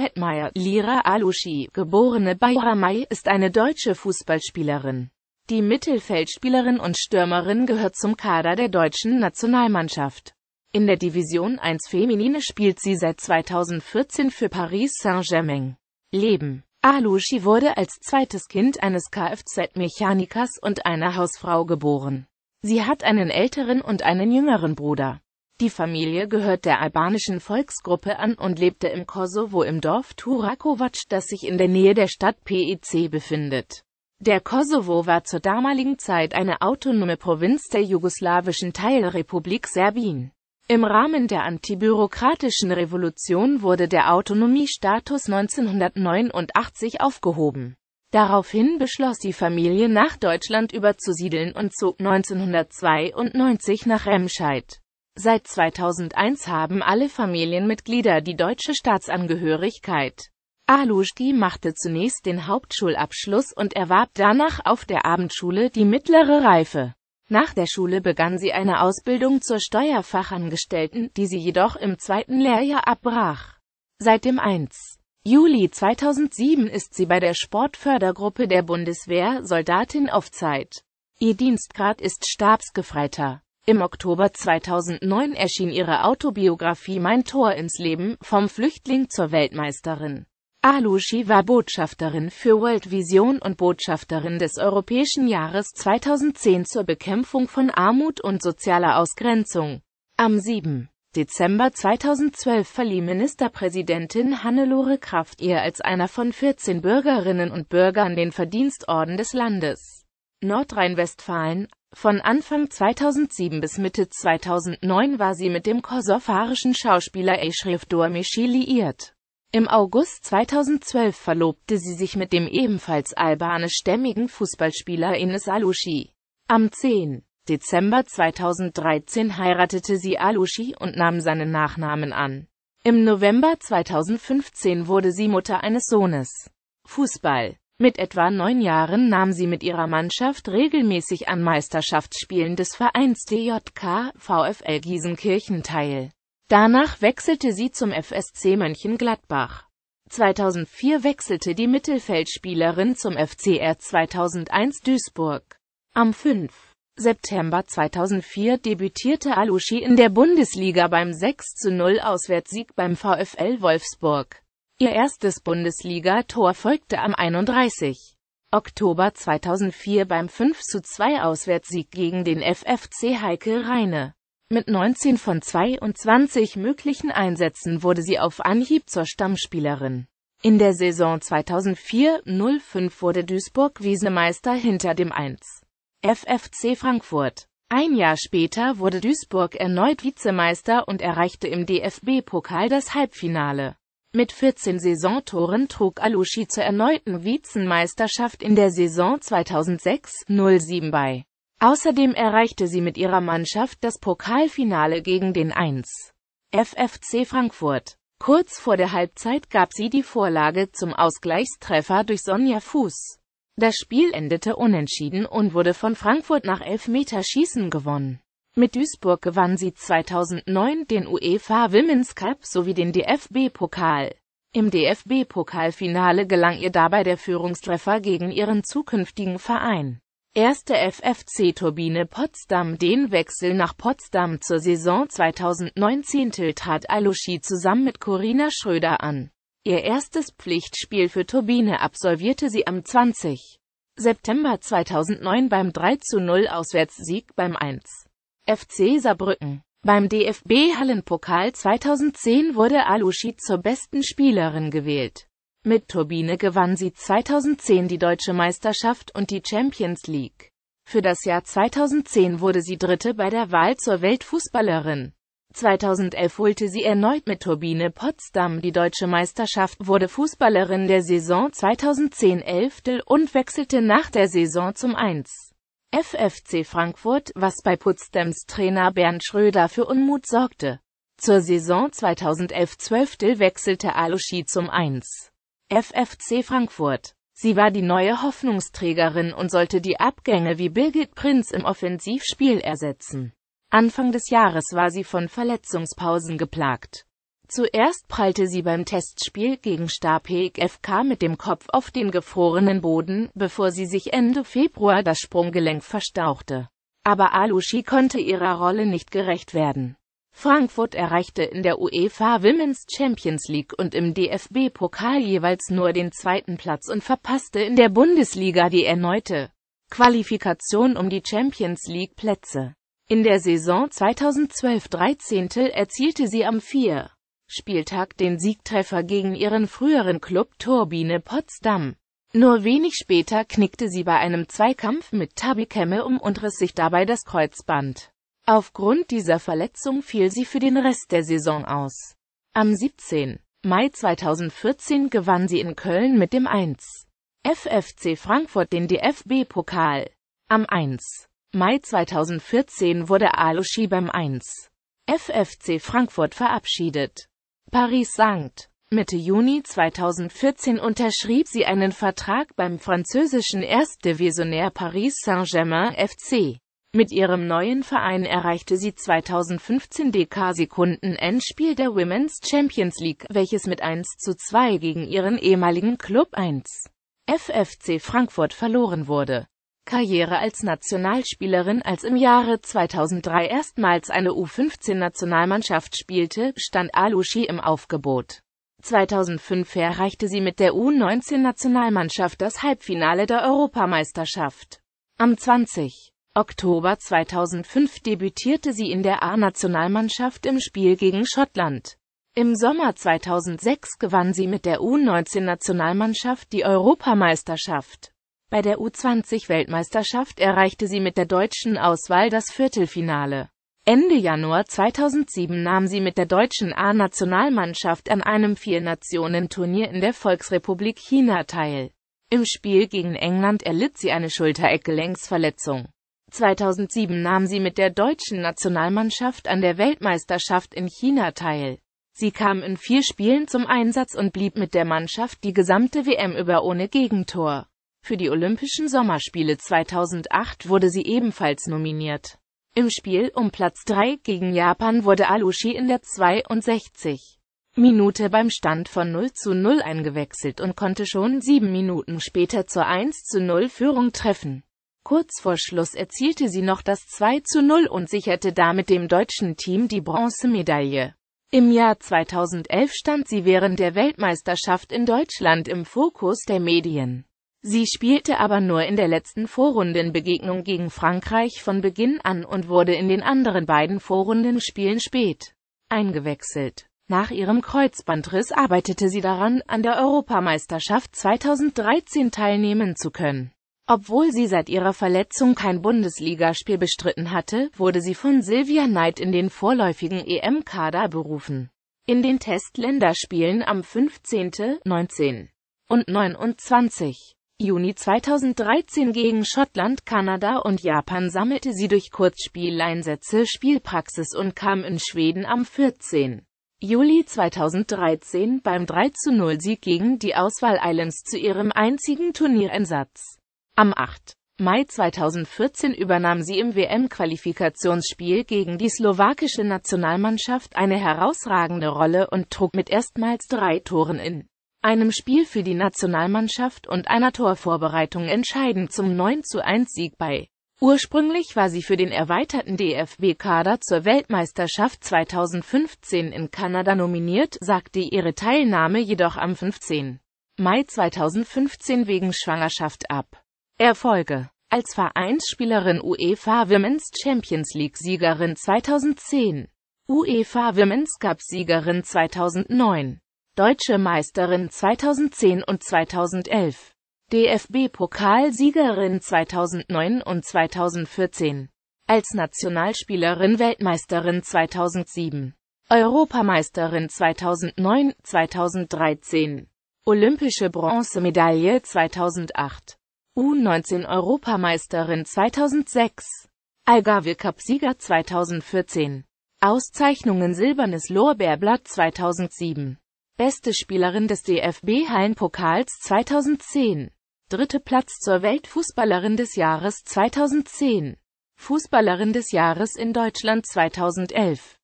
Fettmeier, Lira Alushi, geborene Bayramay, ist eine deutsche Fußballspielerin. Die Mittelfeldspielerin und Stürmerin gehört zum Kader der deutschen Nationalmannschaft. In der Division 1 Feminine spielt sie seit 2014 für Paris Saint-Germain. Leben Alushi wurde als zweites Kind eines Kfz-Mechanikers und einer Hausfrau geboren. Sie hat einen älteren und einen jüngeren Bruder. Die Familie gehört der albanischen Volksgruppe an und lebte im Kosovo im Dorf Turakovac, das sich in der Nähe der Stadt Pec befindet. Der Kosovo war zur damaligen Zeit eine autonome Provinz der jugoslawischen Teilrepublik Serbien. Im Rahmen der antibürokratischen Revolution wurde der Autonomiestatus 1989 aufgehoben. Daraufhin beschloss die Familie nach Deutschland überzusiedeln und zog 1992 nach Remscheid. Seit 2001 haben alle Familienmitglieder die deutsche Staatsangehörigkeit. Alushki machte zunächst den Hauptschulabschluss und erwarb danach auf der Abendschule die mittlere Reife. Nach der Schule begann sie eine Ausbildung zur Steuerfachangestellten, die sie jedoch im zweiten Lehrjahr abbrach. Seit dem 1. Juli 2007 ist sie bei der Sportfördergruppe der Bundeswehr Soldatin auf Zeit. Ihr Dienstgrad ist Stabsgefreiter. Im Oktober 2009 erschien ihre Autobiografie Mein Tor ins Leben, vom Flüchtling zur Weltmeisterin. Alushi war Botschafterin für World Vision und Botschafterin des Europäischen Jahres 2010 zur Bekämpfung von Armut und sozialer Ausgrenzung. Am 7. Dezember 2012 verlieh Ministerpräsidentin Hannelore Kraft ihr als einer von 14 Bürgerinnen und Bürgern den Verdienstorden des Landes. Nordrhein-Westfalen. Von Anfang 2007 bis Mitte 2009 war sie mit dem kosovarischen Schauspieler Eşref Doğmeci liiert. Im August 2012 verlobte sie sich mit dem ebenfalls albanisch-stämmigen Fußballspieler Enes Alushi. Am 10. Dezember 2013 heiratete sie Alushi und nahm seinen Nachnamen an. Im November 2015 wurde sie Mutter eines Sohnes. Fußball mit etwa neun Jahren nahm sie mit ihrer Mannschaft regelmäßig an Meisterschaftsspielen des Vereins DJK VfL Giesenkirchen teil. Danach wechselte sie zum FSC Mönchengladbach. 2004 wechselte die Mittelfeldspielerin zum FCR 2001 Duisburg. Am 5. September 2004 debütierte Alushi in der Bundesliga beim 6-0 Auswärtssieg beim VfL Wolfsburg. Ihr erstes Bundesliga-Tor folgte am 31. Oktober 2004 beim 5:2 Auswärtssieg gegen den FFC Heike Rheine. Mit 19 von 22 möglichen Einsätzen wurde sie auf Anhieb zur Stammspielerin. In der Saison 2004-05 wurde Duisburg Wiesemeister hinter dem 1. FFC Frankfurt. Ein Jahr später wurde Duisburg erneut Vizemeister und erreichte im DFB-Pokal das Halbfinale. Mit 14 Saisontoren trug Alushi zur erneuten Vizenmeisterschaft in der Saison 2006-07 bei. Außerdem erreichte sie mit ihrer Mannschaft das Pokalfinale gegen den 1. FFC Frankfurt. Kurz vor der Halbzeit gab sie die Vorlage zum Ausgleichstreffer durch Sonja Fuß. Das Spiel endete unentschieden und wurde von Frankfurt nach Elfmeterschießen gewonnen. Mit Duisburg gewann sie 2009 den UEFA Women's Cup sowie den DFB-Pokal. Im DFB-Pokalfinale gelang ihr dabei der Führungstreffer gegen ihren zukünftigen Verein. Erste FFC Turbine Potsdam Den Wechsel nach Potsdam zur Saison 2019 trat Alushi zusammen mit Corinna Schröder an. Ihr erstes Pflichtspiel für Turbine absolvierte sie am 20. September 2009 beim 3-0 Auswärtssieg beim 1. FC Saarbrücken. Beim DFB-Hallenpokal 2010 wurde Alushi zur besten Spielerin gewählt. Mit Turbine gewann sie 2010 die deutsche Meisterschaft und die Champions League. Für das Jahr 2010 wurde sie Dritte bei der Wahl zur Weltfußballerin. 2011 holte sie erneut mit Turbine Potsdam die deutsche Meisterschaft, wurde Fußballerin der Saison 2010-11 und wechselte nach der Saison zum 1. FFC Frankfurt, was bei Potsdams Trainer Bernd Schröder für Unmut sorgte. Zur Saison 2011-12 wechselte Alushi zum 1. FFC Frankfurt. Sie war die neue Hoffnungsträgerin und sollte die Abgänge wie Birgit Prinz im Offensivspiel ersetzen. Anfang des Jahres war sie von Verletzungspausen geplagt. Zuerst prallte sie beim Testspiel gegen Stapeg FK mit dem Kopf auf den gefrorenen Boden, bevor sie sich Ende Februar das Sprunggelenk verstauchte. Aber Alushi konnte ihrer Rolle nicht gerecht werden. Frankfurt erreichte in der UEFA Women's Champions League und im DFB-Pokal jeweils nur den zweiten Platz und verpasste in der Bundesliga die erneute Qualifikation um die Champions League-Plätze. In der Saison 2012-13 erzielte sie am 4. Spieltag den Siegtreffer gegen ihren früheren Club Turbine Potsdam. Nur wenig später knickte sie bei einem Zweikampf mit Tabi Kemme um und riss sich dabei das Kreuzband. Aufgrund dieser Verletzung fiel sie für den Rest der Saison aus. Am 17. Mai 2014 gewann sie in Köln mit dem 1. FFC Frankfurt den DFB-Pokal. Am 1. Mai 2014 wurde Alushi beim 1. FFC Frankfurt verabschiedet. Paris Sankt. Mitte Juni 2014 unterschrieb sie einen Vertrag beim französischen Erstdivisionär Paris Saint-Germain FC. Mit ihrem neuen Verein erreichte sie 2015 DK-Sekunden-Endspiel der Women's Champions League, welches mit 1 zu 2 gegen ihren ehemaligen Club 1 FFC Frankfurt verloren wurde. Karriere als Nationalspielerin als im Jahre 2003 erstmals eine U15-Nationalmannschaft spielte, stand Alushi im Aufgebot. 2005 erreichte sie mit der U19-Nationalmannschaft das Halbfinale der Europameisterschaft. Am 20. Oktober 2005 debütierte sie in der A-Nationalmannschaft im Spiel gegen Schottland. Im Sommer 2006 gewann sie mit der U19-Nationalmannschaft die Europameisterschaft. Bei der U20-Weltmeisterschaft erreichte sie mit der deutschen Auswahl das Viertelfinale. Ende Januar 2007 nahm sie mit der deutschen A-Nationalmannschaft an einem Vier-Nationen-Turnier in der Volksrepublik China teil. Im Spiel gegen England erlitt sie eine schulter Schultereckgelenksverletzung. 2007 nahm sie mit der deutschen Nationalmannschaft an der Weltmeisterschaft in China teil. Sie kam in vier Spielen zum Einsatz und blieb mit der Mannschaft die gesamte WM über ohne Gegentor. Für die Olympischen Sommerspiele 2008 wurde sie ebenfalls nominiert. Im Spiel um Platz 3 gegen Japan wurde Alushi in der 62. Minute beim Stand von 0 zu 0 eingewechselt und konnte schon sieben Minuten später zur 1 zu 0 Führung treffen. Kurz vor Schluss erzielte sie noch das 2 zu 0 und sicherte damit dem deutschen Team die Bronzemedaille. Im Jahr 2011 stand sie während der Weltmeisterschaft in Deutschland im Fokus der Medien. Sie spielte aber nur in der letzten Vorrundenbegegnung gegen Frankreich von Beginn an und wurde in den anderen beiden Vorrundenspielen spät eingewechselt. Nach ihrem Kreuzbandriss arbeitete sie daran, an der Europameisterschaft 2013 teilnehmen zu können. Obwohl sie seit ihrer Verletzung kein Bundesligaspiel bestritten hatte, wurde sie von Silvia Knight in den vorläufigen EM-Kader berufen. In den Testländerspielen am 15., 19. und 29. Juni 2013 gegen Schottland, Kanada und Japan sammelte sie durch Kurzspieleinsätze Spielpraxis und kam in Schweden am 14. Juli 2013 beim 3-0-Sieg gegen die Auswahl Islands zu ihrem einzigen Turniereinsatz. Am 8. Mai 2014 übernahm sie im WM-Qualifikationsspiel gegen die slowakische Nationalmannschaft eine herausragende Rolle und trug mit erstmals drei Toren in einem Spiel für die Nationalmannschaft und einer Torvorbereitung entscheidend zum 9-1-Sieg zu bei. Ursprünglich war sie für den erweiterten DFB-Kader zur Weltmeisterschaft 2015 in Kanada nominiert, sagte ihre Teilnahme jedoch am 15. Mai 2015 wegen Schwangerschaft ab. Erfolge Als Vereinsspielerin UEFA Women's Champions League-Siegerin 2010, UEFA Women's Cup-Siegerin 2009 deutsche Meisterin 2010 und 2011, DFB-Pokalsiegerin 2009 und 2014, als Nationalspielerin Weltmeisterin 2007, Europameisterin 2009, 2013, Olympische Bronzemedaille 2008, U19-Europameisterin 2006, Algarve Cup-Sieger 2014. Auszeichnungen Silbernes Lorbeerblatt 2007 Beste Spielerin des DFB-Hallenpokals 2010. Dritte Platz zur Weltfußballerin des Jahres 2010. Fußballerin des Jahres in Deutschland 2011.